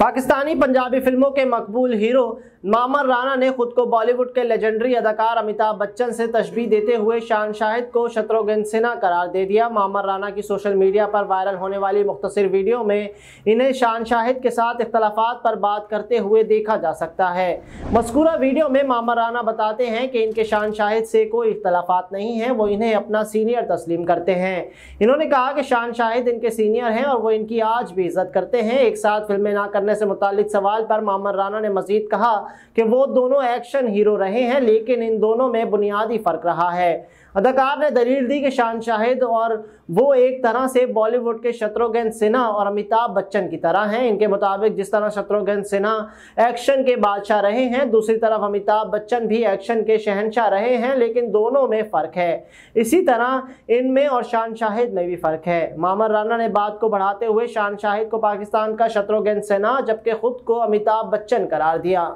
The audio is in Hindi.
पाकिस्तानी पंजाबी फिल्मों के मकबूल हीरो मामर राना ने खुद को बॉलीवुड के लेजेंडरी अदाकार अमिताभ बच्चन से तशबी देते हुए शान शाहिद को शत्रुघ्न सिन्हा करार दे दिया मामर राना की सोशल मीडिया पर वायरल होने वाली मुख्तर वीडियो में इन्हें शान शाहिद के साथ इख्तलाफात पर बात करते हुए देखा जा सकता है मस्कूरा वीडियो में मामर राना बताते हैं कि इनके शान शाहिद से कोई इख्तलाफात नहीं है वो इन्हें अपना सीनियर तस्लीम करते हैं इन्होंने कहा कि शान शाहिद इनके सीनियर हैं और वो इनकी आज भी इज्जत करते हैं एक साथ फिल्में ना करने से मुतालिक सवाल पर मामर राना ने मजीद कहा कि वो दोनों एक्शन हीरो रहे हैं लेकिन इन दोनों में बुनियादी फ़र्क रहा है अदाकार ने दलील दी कि शान शाहिद और वो एक तरह से बॉलीवुड के शत्रुघ्न सिन्हा और अमिताभ बच्चन की तरह हैं इनके मुताबिक जिस तरह शत्रुघ्न सिन्हा एक्शन के बादशाह रहे हैं दूसरी तरफ अमिताभ बच्चन भी एक्शन के शहनशाह रहे हैं लेकिन दोनों में फ़र्क है इसी तरह इनमें और शान शाहिद में भी फ़र्क है मामर राना ने बात को बढ़ाते हुए शान शाहिद को पाकिस्तान का शत्रुघ्न सिन्हा जबकि खुद को अमिताभ बच्चन करार दिया